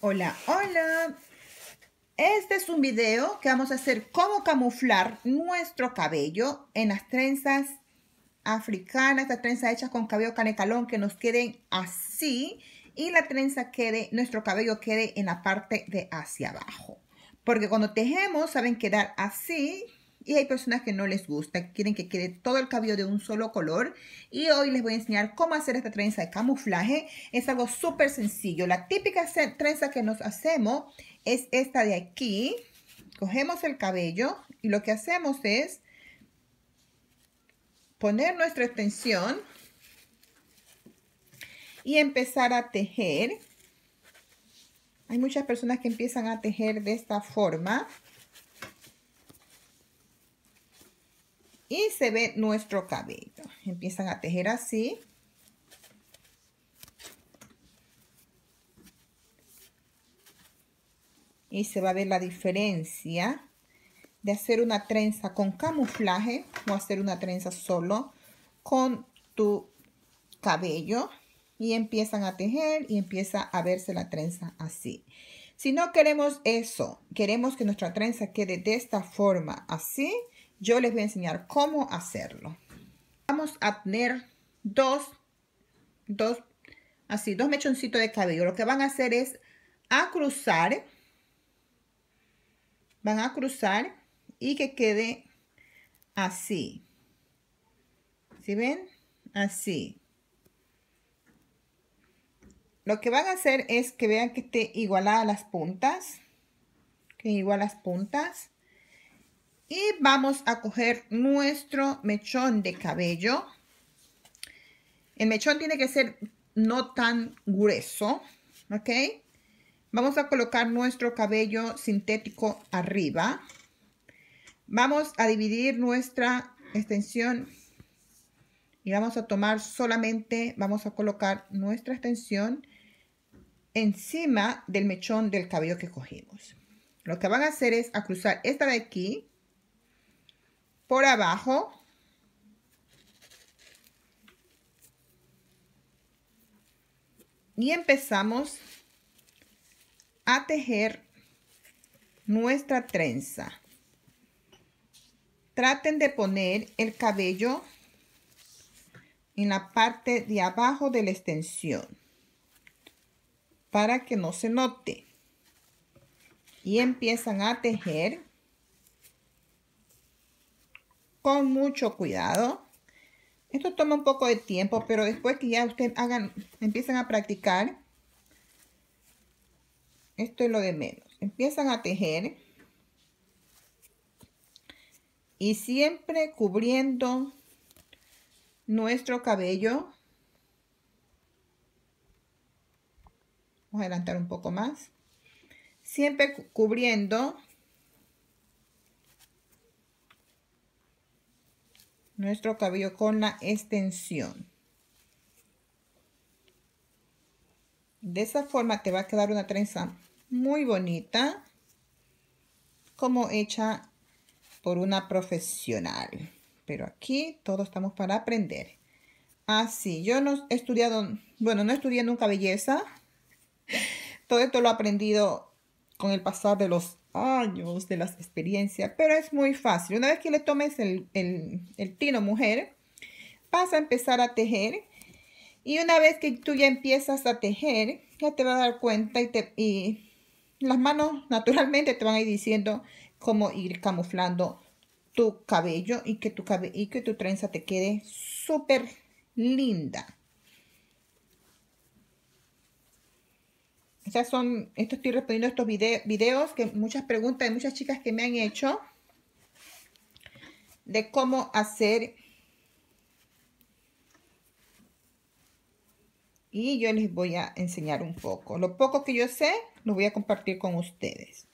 Hola, hola. Este es un video que vamos a hacer cómo camuflar nuestro cabello en las trenzas africanas, estas trenzas hechas con cabello canecalón que nos queden así y la trenza quede, nuestro cabello quede en la parte de hacia abajo. Porque cuando tejemos saben quedar así y hay personas que no les gusta, quieren que quede todo el cabello de un solo color. Y hoy les voy a enseñar cómo hacer esta trenza de camuflaje. Es algo súper sencillo. La típica trenza que nos hacemos es esta de aquí. Cogemos el cabello y lo que hacemos es poner nuestra extensión y empezar a tejer. Hay muchas personas que empiezan a tejer de esta forma. y se ve nuestro cabello. Empiezan a tejer así. Y se va a ver la diferencia de hacer una trenza con camuflaje o hacer una trenza solo con tu cabello. Y empiezan a tejer y empieza a verse la trenza así. Si no queremos eso, queremos que nuestra trenza quede de esta forma, así yo les voy a enseñar cómo hacerlo. Vamos a tener dos, dos, así, dos mechoncitos de cabello. Lo que van a hacer es a cruzar, van a cruzar y que quede así. ¿Sí ven? Así. Lo que van a hacer es que vean que esté igualada las puntas. Que igual las puntas. Y vamos a coger nuestro mechón de cabello. El mechón tiene que ser no tan grueso, ¿ok? Vamos a colocar nuestro cabello sintético arriba. Vamos a dividir nuestra extensión y vamos a tomar solamente, vamos a colocar nuestra extensión encima del mechón del cabello que cogimos. Lo que van a hacer es a cruzar esta de aquí por abajo. Y empezamos a tejer nuestra trenza. Traten de poner el cabello en la parte de abajo de la extensión para que no se note. Y empiezan a tejer con mucho cuidado. Esto toma un poco de tiempo, pero después que ya ustedes hagan, empiezan a practicar, esto es lo de menos. Empiezan a tejer y siempre cubriendo nuestro cabello. Vamos a adelantar un poco más. Siempre cubriendo nuestro cabello con la extensión. De esa forma te va a quedar una trenza muy bonita, como hecha por una profesional. Pero aquí todos estamos para aprender. Así, ah, yo no he estudiado, bueno, no estudié nunca belleza. Todo esto lo he aprendido con el pasar de los años de las experiencias, pero es muy fácil. Una vez que le tomes el, tino mujer, vas a empezar a tejer. Y una vez que tú ya empiezas a tejer, ya te va a dar cuenta y, las manos naturalmente te van a ir diciendo cómo ir camuflando tu cabello y que tu, cabe, y que tu trenza te quede súper linda. O son, esto estoy respondiendo a estos videos, que muchas preguntas de muchas chicas que me han hecho de cómo hacer. Y yo les voy a enseñar un poco. Lo poco que yo sé, lo voy a compartir con ustedes.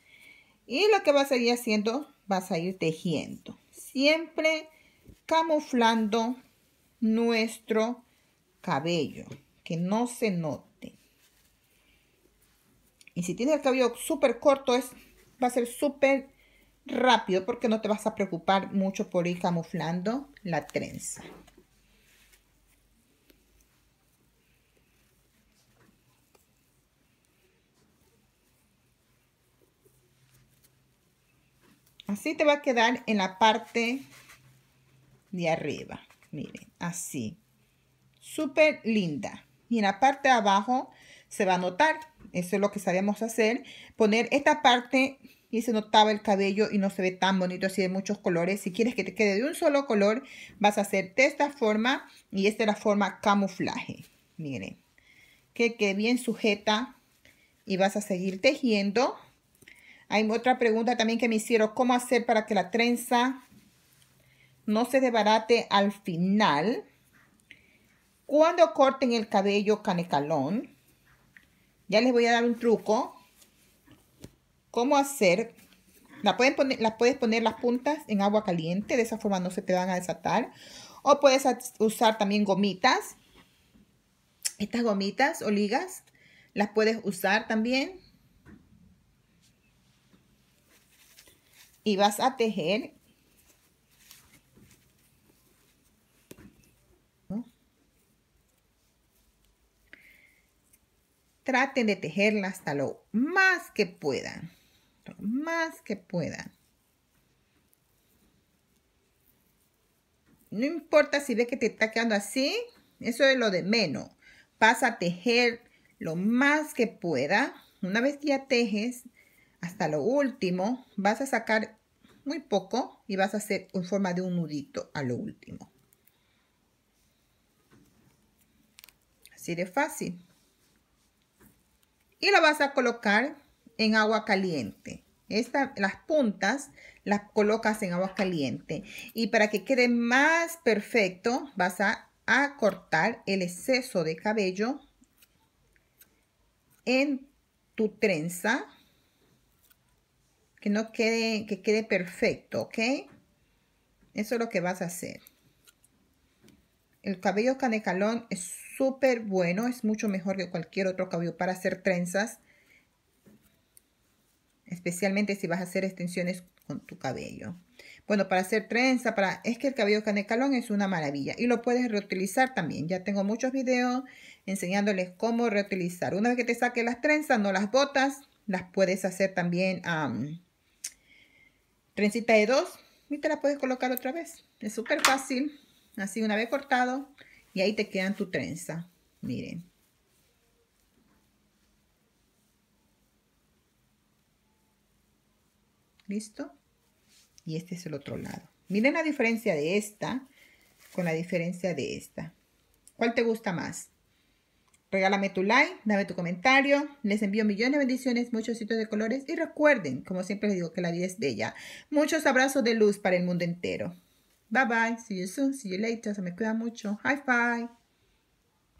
Y lo que vas a ir haciendo, vas a ir tejiendo. Siempre camuflando nuestro cabello, que no se note. Y si tienes el cabello súper corto, es, va a ser súper rápido porque no te vas a preocupar mucho por ir camuflando la trenza. Así te va a quedar en la parte de arriba. Miren, así. Súper linda. Y en la parte de abajo se va a notar. Eso es lo que sabemos hacer. Poner esta parte y se notaba el cabello y no se ve tan bonito así de muchos colores. Si quieres que te quede de un solo color, vas a hacer de esta forma y esta es la forma camuflaje. Miren, que quede bien sujeta y vas a seguir tejiendo. Hay otra pregunta también que me hicieron, ¿cómo hacer para que la trenza no se desbarate al final? Cuando corten el cabello canecalón, ya les voy a dar un truco. Cómo hacer. La pueden poner, las puedes poner las puntas en agua caliente. De esa forma no se te van a desatar. O puedes usar también gomitas. Estas gomitas o ligas. Las puedes usar también. Y vas a tejer traten de tejerla hasta lo más que puedan. Lo más que puedan. No importa si ve que te está quedando así, eso es lo de menos. Vas a tejer lo más que pueda. Una vez que ya tejes hasta lo último, vas a sacar muy poco y vas a hacer en forma de un nudito a lo último. Así de fácil y la vas a colocar en agua caliente. Esta, las puntas las colocas en agua caliente y para que quede más perfecto vas a, cortar el exceso de cabello en tu trenza que no quede que quede perfecto ok eso es lo que vas a hacer el cabello canecalón es súper bueno, es mucho mejor que cualquier otro cabello para hacer trenzas, especialmente si vas a hacer extensiones con tu cabello. Bueno, para hacer trenza, para es que el cabello canecalón es una maravilla y lo puedes reutilizar también. Ya tengo muchos videos enseñándoles cómo reutilizar. Una vez que te saques las trenzas, no las botas, las puedes hacer también trencita de dos y te la puedes colocar otra vez. Es súper fácil. Así una vez cortado y ahí te quedan tu trenza. Miren. ¿Listo? Y este es el otro lado. Miren la diferencia de esta con la diferencia de esta. ¿Cuál te gusta más? Regálame tu like, dame tu comentario. Les envío millones de bendiciones, muchos sitios de colores. Y recuerden, como siempre les digo, que la vida es bella. Muchos abrazos de luz para el mundo entero. Bye bye. See you soon. See you later. Se me cuida mucho. High bye.